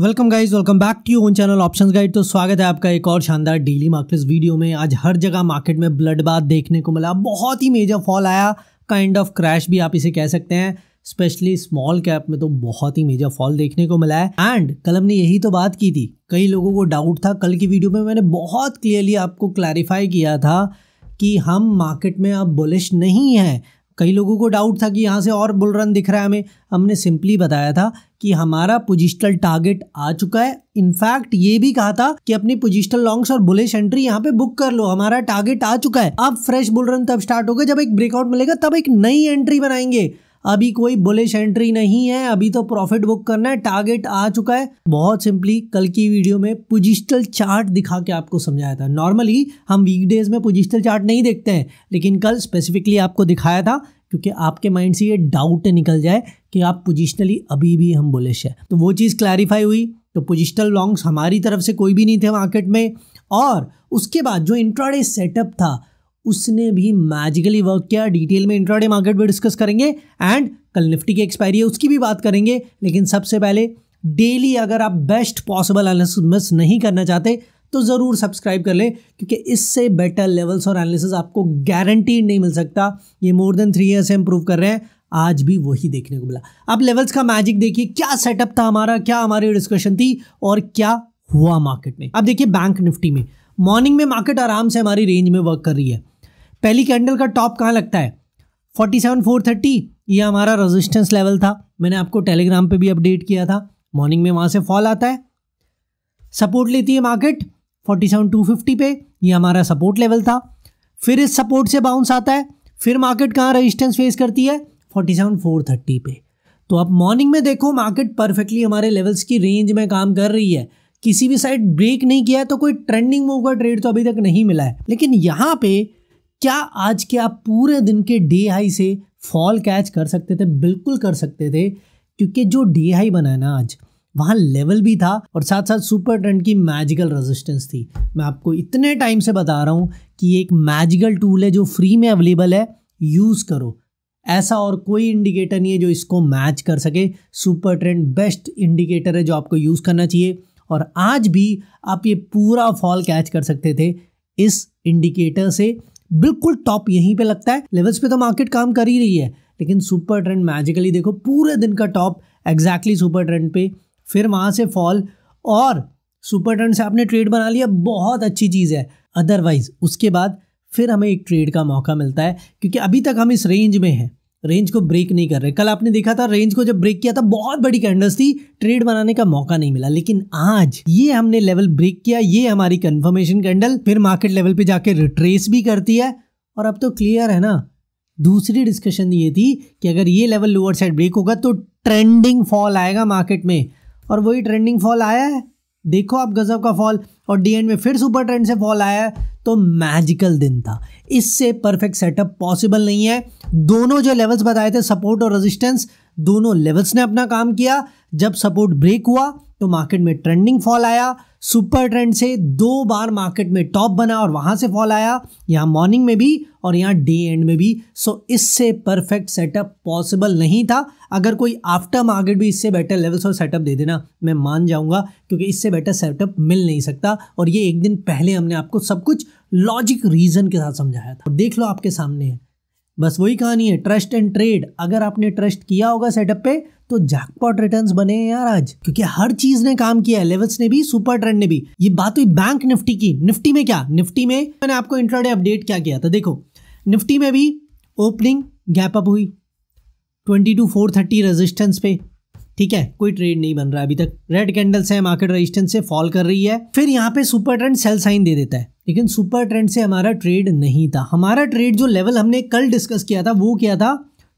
welcome guys welcome back to you own channel option guide तो स्वागत है आपका एक और शानदार डेली मार्केट वीडियो में आज हर जगह मार्केट में ब्लड बात देखने को मिला बहुत ही मेजर फॉल आया काइंड ऑफ क्रैश भी आप इसे कह सकते हैं स्पेशली स्मॉल कैप में तो बहुत ही मेजर फॉल देखने को मिला है एंड कल हमने यही तो बात की थी कई लोगों को डाउट था कल की वीडियो में मैंने बहुत क्लियरली आपको क्लैरिफाई किया था कि हम मार्केट में अब बुलिश नहीं हैं कई लोगों को डाउट था कि यहाँ से और बुल रन दिख रहा है हमें हमने सिंपली बताया था कि हमारा पोजिशनल टारगेट आ चुका है इनफैक्ट ये भी कहा था कि अपनी पोजिशनल लॉन्ग्स और बुलेश एंट्री यहाँ पे बुक कर लो हमारा टारगेट आ चुका है अब फ्रेश बुल रन तब स्टार्ट होगा जब एक ब्रेकआउट मिलेगा तब एक नई एंट्री बनाएंगे अभी कोई बुलिश एंट्री नहीं है अभी तो प्रॉफिट बुक करना है टारगेट आ चुका है बहुत सिंपली कल की वीडियो में पोजिशनल चार्ट दिखा के आपको समझाया था नॉर्मली हम वीकडेज में पोजिशनल चार्ट नहीं देखते हैं लेकिन कल स्पेसिफिकली आपको दिखाया था क्योंकि आपके माइंड से ये डाउट निकल जाए कि आप पोजिशनली अभी भी हम बुलिश है तो वो चीज़ क्लैरिफाई हुई तो पोजिशनल लॉन्ग्स हमारी तरफ से कोई भी नहीं थे मार्केट में और उसके बाद जो इंट्राडे सेटअप था उसने भी मैजिकली वर्क किया डिटेल में इंट्राडे मार्केट में डिस्कस करेंगे एंड कल निफ्टी की एक्सपायरी है उसकी भी बात करेंगे लेकिन सबसे पहले डेली अगर आप बेस्ट पॉसिबल एनालिसिस मिस नहीं करना चाहते तो ज़रूर सब्सक्राइब कर ले क्योंकि इससे बेटर लेवल्स और एनालिसिस आपको गारंटीड नहीं मिल सकता ये मोर देन थ्री ईयर से इम्प्रूव कर रहे हैं आज भी वही देखने को मिला अब लेवल्स का मैजिक देखिए क्या सेटअप था हमारा क्या हमारी डिस्कशन थी और क्या हुआ मार्केट में अब देखिए बैंक निफ्टी में मॉर्निंग में मार्केट आराम से हमारी रेंज में वर्क कर रही है पहली कैंडल का टॉप कहाँ लगता है फोर्टी सेवन फोर थर्टी ये हमारा रेजिस्टेंस लेवल था मैंने आपको टेलीग्राम पे भी अपडेट किया था मॉर्निंग में वहाँ से फॉल आता है सपोर्ट लेती है market forty seven two fifty पे ये हमारा सपोर्ट लेवल था फिर इस सपोर्ट से बाउंस आता है फिर मार्केट कहाँ रेजिस्टेंस फेस करती है फोर्टी सेवन फोर थर्टी पे तो अब मॉर्निंग में देखो मार्केट परफेक्टली हमारे लेवल्स की रेंज में काम कर रही है किसी भी साइड ब्रेक नहीं किया है तो कोई ट्रेंडिंग मूव का ट्रेड तो अभी तक नहीं मिला है लेकिन यहाँ पे क्या आज के आप पूरे दिन के डे हाई से फॉल कैच कर सकते थे बिल्कुल कर सकते थे क्योंकि जो डे हाई बना है ना आज वहाँ लेवल भी था और साथ साथ सुपर ट्रेंड की मैजिकल रेजिस्टेंस थी मैं आपको इतने टाइम से बता रहा हूँ कि एक मैजिकल टूल है जो फ्री में अवेलेबल है यूज़ करो ऐसा और कोई इंडिकेटर नहीं है जो इसको मैच कर सके सुपर ट्रेंड बेस्ट इंडिकेटर है जो आपको यूज़ करना चाहिए और आज भी आप ये पूरा फॉल कैच कर सकते थे इस इंडिकेटर से बिल्कुल टॉप यहीं पे लगता है लेवल्स पे तो मार्केट काम कर ही रही है लेकिन सुपर ट्रेंड मैजिकली देखो पूरे दिन का टॉप एग्जैक्टली सुपर ट्रेंड पे फिर वहाँ से फॉल और सुपर टर्न से आपने ट्रेड बना लिया बहुत अच्छी चीज़ है अदरवाइज उसके बाद फिर हमें एक ट्रेड का मौका मिलता है क्योंकि अभी तक हम इस रेंज में हैं रेंज को ब्रेक नहीं कर रहे कल आपने देखा था रेंज को जब ब्रेक किया था बहुत बड़ी कैंडल्स थी ट्रेड बनाने का मौका नहीं मिला लेकिन आज ये हमने लेवल ब्रेक किया ये हमारी कंफर्मेशन कैंडल फिर मार्केट लेवल पे जाके रिट्रेस भी करती है और अब तो क्लियर है ना दूसरी डिस्कशन ये थी कि अगर ये लेवल लोअर साइड ब्रेक होगा तो ट्रेंडिंग फॉल आएगा मार्केट में और वही ट्रेंडिंग फॉल आया है देखो आप गजब का फॉल और डी में फिर सुपर ट्रेंड से फॉल आया है तो मैजिकल दिन था इससे परफेक्ट सेटअप पॉसिबल नहीं है दोनों जो लेवल्स बताए थे सपोर्ट और रेजिस्टेंस दोनों लेवल्स ने अपना काम किया जब सपोर्ट ब्रेक हुआ तो मार्केट में ट्रेंडिंग फॉल आया सुपर ट्रेंड से दो बार मार्केट में टॉप बना और वहां से फॉल आया यहाँ मॉर्निंग में भी और यहाँ डे एंड में भी सो इससे परफेक्ट सेटअप पॉसिबल नहीं था अगर कोई आफ्टर मार्केट भी इससे बेटर लेवल्स और सेटअप दे देना मैं मान जाऊँगा क्योंकि इससे बेटर सेटअप मिल नहीं सकता और ये एक दिन पहले हमने आपको सब कुछ लॉजिक रीज़न के साथ समझाया था देख लो आपके सामने है बस वही कहानी है ट्रस्ट एंड ट्रेड अगर आपने ट्रस्ट किया होगा सेटअप पे तो जैकपॉट रिटर्न बने हैं यार आज क्योंकि हर चीज ने काम किया है लेवल्स ने भी सुपर ट्रेंड ने भी ये बात हुई बैंक निफ्टी की निफ्टी में क्या निफ्टी में मैंने आपको इंट्राडे अपडेट क्या किया था देखो निफ्टी में भी ओपनिंग गैप अप हुई twenty two four thirty resistance पे ठीक है कोई ट्रेड नहीं बन रहा अभी तक रेड कैंडल्स है मार्केट रेजिस्टेंस से फॉल कर रही है फिर यहाँ पे सुपर ट्रेंड सेल साइन दे देता है लेकिन सुपर ट्रेंड से हमारा ट्रेड नहीं था हमारा ट्रेड जो लेवल हमने कल डिस्कस किया था वो क्या था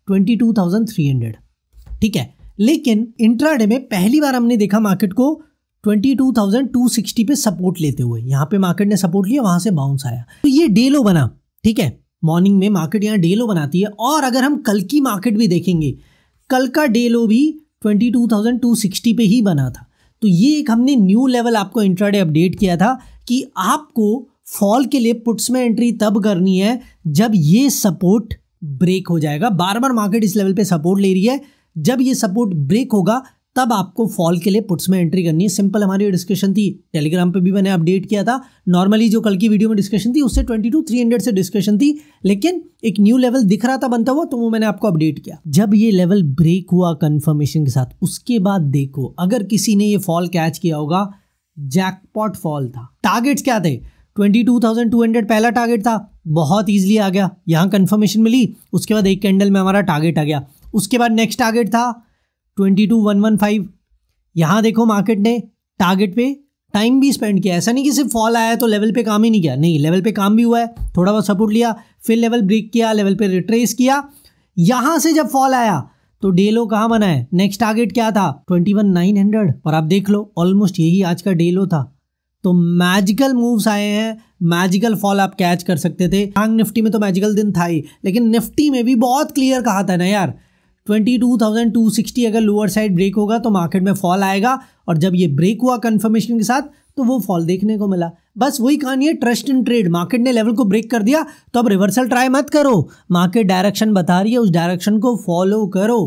twenty two thousand three hundred ठीक है लेकिन इंट्राडे में पहली बार हमने देखा मार्केट को 22,260 पे सपोर्ट लेते हुए यहाँ पे मार्केट ने सपोर्ट लिया वहाँ से बाउंस आया तो ये डे लो बना ठीक है मॉर्निंग में मार्केट यहाँ डे लो बनाती है और अगर हम कल की मार्केट भी देखेंगे कल का डे लो भी 22,260 पे ही बना था तो ये एक हमने न्यू लेवल आपको इंट्राडे अपडेट किया था कि आपको फॉल के लिए पुट्स में एंट्री तब करनी है जब ये सपोर्ट ब्रेक हो जाएगा बार बार मार्केट इस लेवल पे सपोर्ट ले रही है जब ये सपोर्ट ब्रेक होगा तब आपको फॉल के लिए पुट्स में एंट्री करनी है सिंपल हमारी डिस्कशन थी टेलीग्राम पे भी मैंने अपडेट किया था नॉर्मली जो कल की वीडियो में डिस्कशन थी उससे 22 300 से डिस्कशन थी लेकिन एक न्यू लेवल दिख रहा था बनता हुआ तो वो मैंने आपको अपडेट किया जब ये लेवल ब्रेक हुआ कंफर्मेशन के साथ उसके बाद देखो अगर किसी ने ये फॉल कैच किया होगा जैकपॉट फॉल था टारगेट्स क्या थे 22,200 पहला टारगेट था बहुत ईजिली आ गया यहाँ कंफर्मेशन मिली उसके बाद एक कैंडल में हमारा टारगेट आ गया उसके बाद नेक्स्ट टारगेट था twenty two one one five यहाँ देखो मार्केट ने टारगेट पे टाइम भी स्पेंड किया ऐसा नहीं कि सिर्फ फॉल आया तो लेवल पे काम ही नहीं किया नहीं लेवल पे काम भी हुआ है थोड़ा बहुत सपोर्ट लिया फिर लेवल ब्रेक किया लेवल पे रिट्रेस किया यहाँ से जब फॉल आया तो डे लो कहाँ बना है नेक्स्ट टारगेट क्या था ट्वेंटी वन नाइन हंड्रेड और आप देख लो ऑलमोस्ट यही आज का डे लो था तो मैजिकल मूव्स आए हैं मैजिकल फॉल आप कैच कर सकते थे हाँ, निफ्टी में तो मैजिकल दिन था ही लेकिन निफ्टी में भी बहुत क्लियर कहा था ना यार 22,260 अगर लोअर साइड ब्रेक होगा तो मार्केट में फॉल आएगा और जब ये ब्रेक हुआ कन्फर्मेशन के साथ तो वो फॉल देखने को मिला बस वही कहानी है ट्रस्ट इन ट्रेड मार्केट ने लेवल को ब्रेक कर दिया तो अब रिवर्सल ट्राई मत करो मार्केट डायरेक्शन बता रही है उस डायरेक्शन को फॉलो करो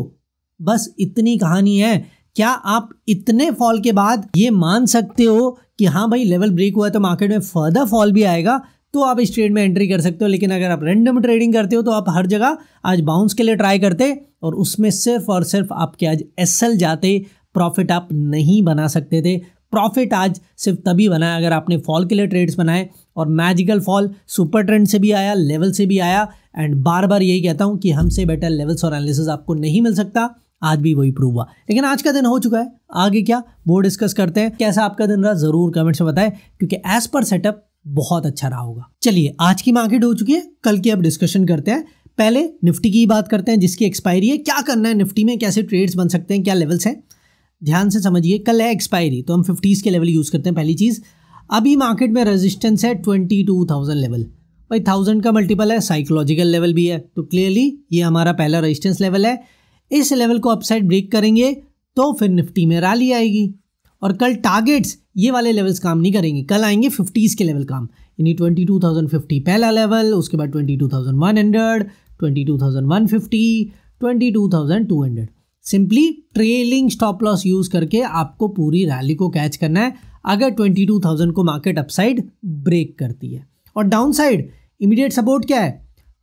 बस इतनी कहानी है क्या आप इतने फॉल के बाद ये मान सकते हो कि हाँ भाई लेवल ब्रेक हुआ तो मार्केट में फर्दर फॉल भी आएगा तो आप इस ट्रेड में एंट्री कर सकते हो लेकिन अगर आप रेंडम ट्रेडिंग करते हो तो आप हर जगह आज बाउंस के लिए ट्राई करते और उसमें सिर्फ और सिर्फ आपके आज एस जाते प्रॉफिट आप नहीं बना सकते थे प्रॉफिट आज सिर्फ तभी बना अगर आपने फॉल के लिए ट्रेड्स बनाए और मैजिकल फॉल सुपर ट्रेंड से भी आया लेवल से भी आया एंड बार बार यही कहता हूँ कि हमसे बेटर लेवल्स और एनालिसिस आपको नहीं मिल सकता आज भी वही प्रूव हुआ लेकिन आज का दिन हो चुका है आगे क्या वो डिस्कस करते हैं कैसा आपका दिन रहा ज़रूर कमेंट्स में बताएं क्योंकि एज़ पर सेटअप बहुत अच्छा रहा होगा चलिए आज की मार्केट हो चुकी है कल की अब डिस्कशन करते हैं पहले निफ्टी की बात करते हैं जिसकी एक्सपायरी है क्या करना है निफ्टी में कैसे ट्रेड्स बन सकते हैं क्या लेवल्स हैं ध्यान से समझिए कल है एक्सपायरी तो हम फिफ्टीज़ के लेवल यूज़ करते हैं पहली चीज़ अभी मार्केट में रेजिस्टेंस है ट्वेंटी टू थाउजेंड लेवल भाई थाउजेंड का मल्टीपल है साइकोलॉजिकल लेवल भी है तो क्लियरली ये हमारा पहला रेजिस्टेंस लेवल है इस लेवल को अपसाइड ब्रेक करेंगे तो फिर निफ्टी में रैली आएगी और कल टारगेट्स ये वाले लेवल्स काम नहीं करेंगे कल आएंगे फिफ्टीज़ के लेवल काम यानी ट्वेंटी टू थाउजेंड फिफ्टी पहला लेवल उसके बाद twenty two thousand one hundred twenty two thousand one fifty twenty two thousand two hundred simply trailing stop loss use करके आपको पूरी रैली को कैच करना है अगर ट्वेंटी टू थाउजेंड को मार्केट अपसाइड ब्रेक करती है और डाउन साइड इमीडिएट सपोर्ट क्या है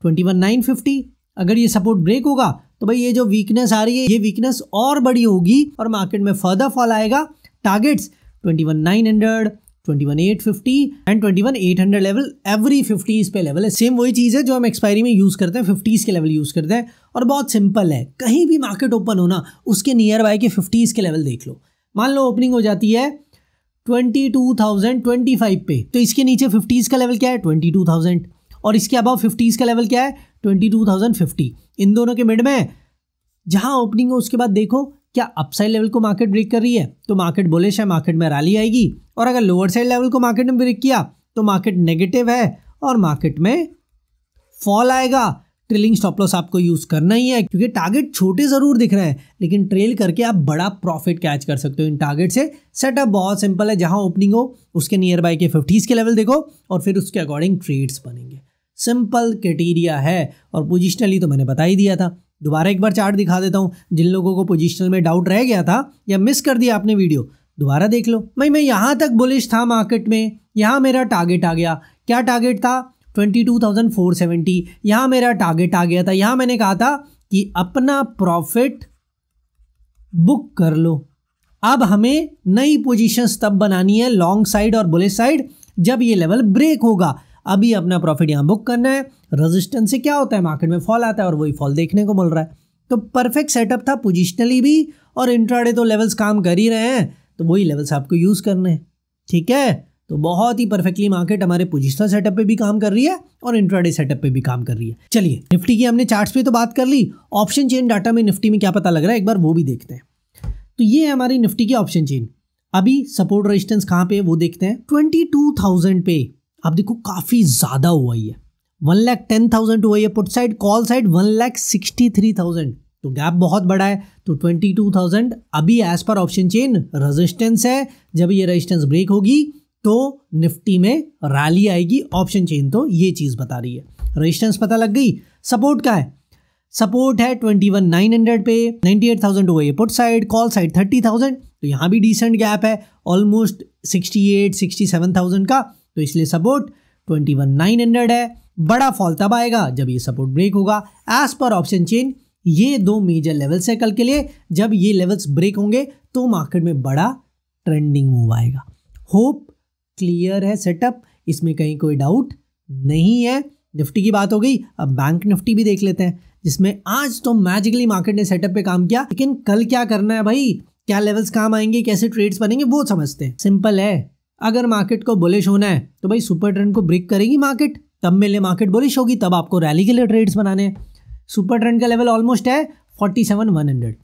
ट्वेंटी वन नाइन फिफ्टी अगर ये सपोर्ट ब्रेक होगा तो भाई ये जो वीकनेस आ रही है ये वीकनेस और बड़ी होगी और मार्केट में फर्दर फॉल आएगा targets 21900 21850 and 21800 level every 50s पे लेवल है सेम वही चीज़ है जो हम एक्सपायरी में यूज़ करते हैं 50s के लेवल यूज़ करते हैं और बहुत सिंपल है कहीं भी मार्केट ओपन होना उसके नियर बाय के 50s के लेवल देख लो मान लो ओपनिंग हो जाती है 22,025 पे तो इसके नीचे 50s का लेवल क्या है 22,000 और इसके अबाव 50s का लेवल क्या है 22,050 इन दोनों के मिड में जहाँ ओपनिंग हो उसके बाद देखो क्या अपसाइड लेवल को मार्केट ब्रेक कर रही है तो मार्केट बोलेश है मार्केट में रैली आएगी और अगर लोअर साइड लेवल को मार्केट ने ब्रेक किया तो मार्केट नेगेटिव है और मार्केट में फॉल आएगा ट्रेलिंग स्टॉप लॉस आपको यूज़ करना ही है क्योंकि टारगेट छोटे ज़रूर दिख रहे हैं लेकिन ट्रेल करके आप बड़ा प्रॉफिट कैच कर सकते हो इन टारगेट से सेटअप बहुत सिंपल है जहां ओपनिंग हो उसके नियर बाय के फिफ्टीज़ के लेवल देखो और फिर उसके अकॉर्डिंग ट्रेड्स बनेंगे सिंपल क्रिटीरिया है और पोजिशनली तो मैंने बता ही दिया था दोबारा एक बार चार्ट दिखा देता हूँ जिन लोगों को पोजिशनल में डाउट रह गया था या मिस कर दिया आपने वीडियो दोबारा देख लो भाई मैं यहाँ तक बुलिश था मार्केट में यहाँ मेरा टारगेट आ गया क्या टारगेट था twenty two thousand four seventy यहाँ मेरा टारगेट आ गया था यहाँ मैंने कहा था कि अपना प्रॉफिट बुक कर लो अब हमें नई पोजिशन तब बनानी है लॉन्ग साइड और बुलिश साइड जब ये लेवल ब्रेक होगा अभी अपना प्रॉफिट यहाँ बुक करना है रजिस्टेंस से क्या होता है मार्केट में फॉल आता है और वही फॉल देखने को मिल रहा है तो परफेक्ट सेटअप था पोजिशनली भी और इंट्राडे तो लेवल्स काम कर ही रहे हैं तो वही लेवल्स आपको यूज़ करने हैं ठीक है तो बहुत ही परफेक्टली मार्केट हमारे पोजिशनल सेटअप पे भी काम कर रही है और इंट्राडे सेटअप पे भी काम कर रही है चलिए निफ्टी की हमने चार्ट्स पे तो बात कर ली ऑप्शन चेन डाटा में निफ्टी में क्या पता लग रहा है एक बार वो भी देखते हैं तो ये है हमारी निफ्टी की ऑप्शन चेन अभी सपोर्ट रेजिस्टेंस कहाँ पे वो देखते हैं ट्वेंटी टू थाउजेंड पे आप देखो काफ़ी ज़्यादा हुआ ही है one lakh ten thousand two है put side call side one lakh sixty three thousand तो गैप बहुत बड़ा है तो ट्वेंटी टू थाउजेंड अभी एज पर ऑप्शन चेन रेजिस्टेंस है जब ये रेजिस्टेंस ब्रेक होगी तो निफ्टी में रैली आएगी ऑप्शन चेन तो ये चीज़ बता रही है रेजिस्टेंस पता लग गई सपोर्ट का है सपोर्ट है ट्वेंटी वन नाइन हंड्रेड पे नाइन्टी एट थाउजेंड हुआ put side call side thirty thousand तो यहाँ भी डिसेंट गैप है almost sixty eight sixty seven thousand का तो इसलिए support twenty one nine hundred है बड़ा फॉल तब आएगा जब ये सपोर्ट ब्रेक होगा एज पर ऑप्शन चेन ये दो मेजर लेवल्स है कल के लिए जब ये लेवल्स ब्रेक होंगे तो मार्केट में बड़ा ट्रेंडिंग मूव आएगा होप क्लियर है सेटअप इसमें कहीं कोई डाउट नहीं है निफ्टी की बात हो गई अब बैंक निफ्टी भी देख लेते हैं जिसमें आज तो मैजिकली मार्केट ने सेटअप पे काम किया लेकिन कल क्या करना है भाई क्या लेवल्स काम आएंगे कैसे ट्रेड्स बनेंगे वो समझते हैं सिंपल है अगर मार्केट को बुलिश होना है तो भाई सुपर ट्रेंड को ब्रेक करेगी मार्केट तब मेरे लिए मार्केट बुलिश होगी तब आपको रैली के लिए ट्रेड्स बनाने सुपर ट्रेंड का लेवल ऑलमोस्ट है फोर्टी सेवन वन हंड्रेड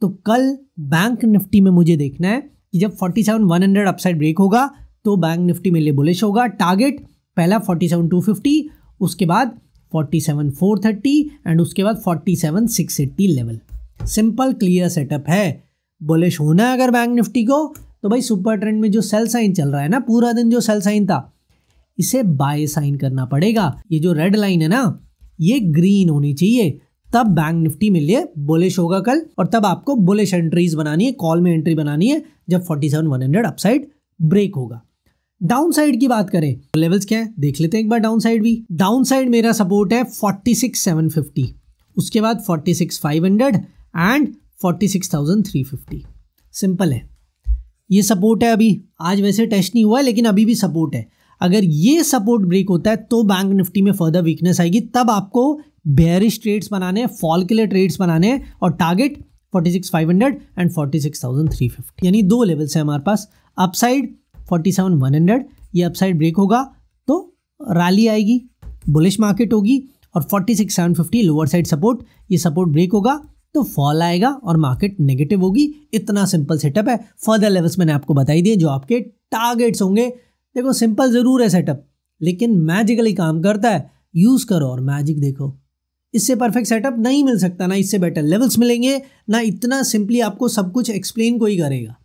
तो कल बैंक निफ्टी में मुझे देखना है कि जब forty seven one hundred upside break होगा तो बैंक निफ्टी मेरे लिए बुलिश होगा टारगेट पहला फोर्टी सेवन टू फिफ्टी उसके बाद forty seven four thirty and उसके बाद forty seven six eighty level simple clear setup है बुलिश होना है अगर बैंक निफ्टी को तो भाई सुपर ट्रेंड में जो सेल साइन चल रहा है ना पूरा दिन जो सेल साइन था इसे बाय साइन करना पड़ेगा ये जो रेड लाइन है ना ये ग्रीन होनी चाहिए तब बैंक निफ्टी में लिए बुलिश होगा कल और तब आपको बुलिश एंट्रीज बनानी है कॉल में एंट्री बनानी है जब 47100 अपसाइड ब्रेक होगा डाउन साइड की बात करें लेवल्स क्या है देख लेते हैं एक बार डाउन साइड भी डाउन साइड मेरा सपोर्ट है 46750 उसके बाद 46500 एंड 46350 सिंपल है ये सपोर्ट है अभी आज वैसे टेस्ट नहीं हुआ है लेकिन अभी भी सपोर्ट है अगर ये सपोर्ट ब्रेक होता है तो बैंक निफ्टी में फर्दर वीकनेस आएगी तब आपको बेरिश ट्रेड्स बनाने फॉल के लिए ट्रेड्स बनाने और टारगेट 46,500 एंड 46,350 यानी दो लेवल्स हैं हमारे पास अपसाइड 47,100 ये अपसाइड ब्रेक होगा तो रैली आएगी बुलिश मार्केट होगी और 46,750 लोअर साइड सपोर्ट ये सपोर्ट ब्रेक होगा तो फॉल आएगा और मार्केट नेगेटिव होगी इतना सिंपल सेटअप है फर्दर लेवल्स मैंने आपको बताई दिए जो आपके टारगेट्स होंगे देखो सिंपल ज़रूर है सेटअप लेकिन मैजिकली काम करता है यूज़ करो और मैजिक देखो इससे परफेक्ट सेटअप नहीं मिल सकता ना इससे बेटर लेवल्स मिलेंगे ना इतना सिंपली आपको सब कुछ एक्सप्लेन कोई करेगा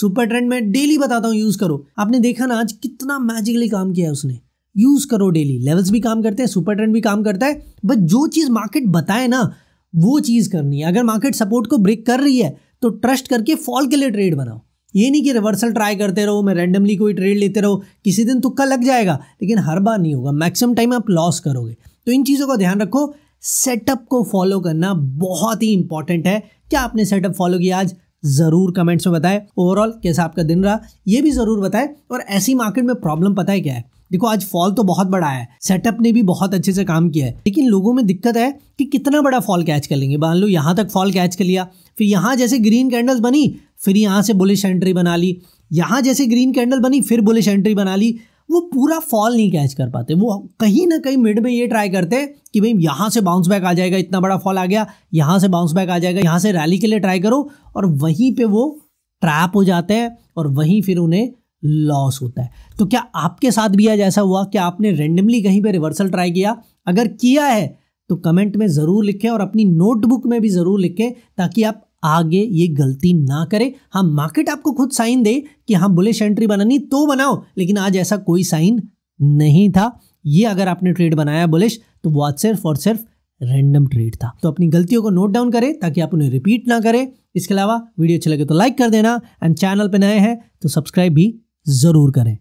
सुपर ट्रेंड में डेली बताता हूँ यूज़ करो आपने देखा ना आज कितना मैजिकली काम किया है उसने यूज़ करो डेली लेवल्स भी काम करते हैं सुपर ट्रेंड भी काम करता है बट जो चीज़ मार्केट बताए ना वो चीज़ करनी है अगर मार्केट सपोर्ट को ब्रेक कर रही है तो ट्रस्ट करके फॉल के लिए ट्रेड बनाओ ये नहीं कि रिवर्सल ट्राई करते रहो मैं रैंडमली कोई ट्रेड लेते रहो किसी दिन तुक्का लग जाएगा लेकिन हर बार नहीं होगा मैक्सिमम टाइम आप लॉस करोगे तो इन चीज़ों का ध्यान रखो सेटअप को फॉलो करना बहुत ही इंपॉर्टेंट है क्या आपने सेटअप फॉलो किया आज ज़रूर कमेंट्स में बताएं ओवरऑल कैसा आपका दिन रहा ये भी ज़रूर बताएं और ऐसी मार्केट में प्रॉब्लम पता है क्या है देखो आज फॉल तो बहुत बड़ा है सेटअप ने भी बहुत अच्छे से काम किया है लेकिन लोगों में दिक्कत है कि कितना बड़ा फॉल कैच कर लेंगे मान लो यहाँ तक फॉल कैच कर लिया फिर यहाँ जैसे ग्रीन कैंडल्स बनी फिर यहाँ से बुलिश एंट्री बना ली यहाँ जैसे ग्रीन कैंडल बनी फिर बुलिश एंट्री बना ली वो पूरा फॉल नहीं कैच कर पाते वो कहीं ना कहीं मिड में ये ट्राई करते कि भाई यहाँ से बाउंस बैक आ जाएगा इतना बड़ा फॉल आ गया यहाँ से बाउंस बैक आ जाएगा यहाँ से रैली के लिए ट्राई करो और वहीं पे वो ट्रैप हो जाते हैं और वहीं फिर उन्हें लॉस होता है तो क्या आपके साथ भी आज ऐसा हुआ कि आपने रेंडमली कहीं पर रिवर्सल ट्राई किया अगर किया है तो कमेंट में ज़रूर लिखें और अपनी नोटबुक में भी ज़रूर लिखें ताकि आप आगे ये गलती ना करे हाँ मार्केट आपको खुद साइन दे कि हाँ बुलिश एंट्री बनानी तो बनाओ लेकिन आज ऐसा कोई साइन नहीं था ये अगर आपने ट्रेड बनाया बुलिश तो वो आज सिर्फ और सिर्फ रैंडम ट्रेड था तो अपनी गलतियों को नोट डाउन करें ताकि आप उन्हें रिपीट ना करें इसके अलावा वीडियो अच्छी लगे तो लाइक कर देना एंड चैनल पर नए हैं तो सब्सक्राइब भी ज़रूर करें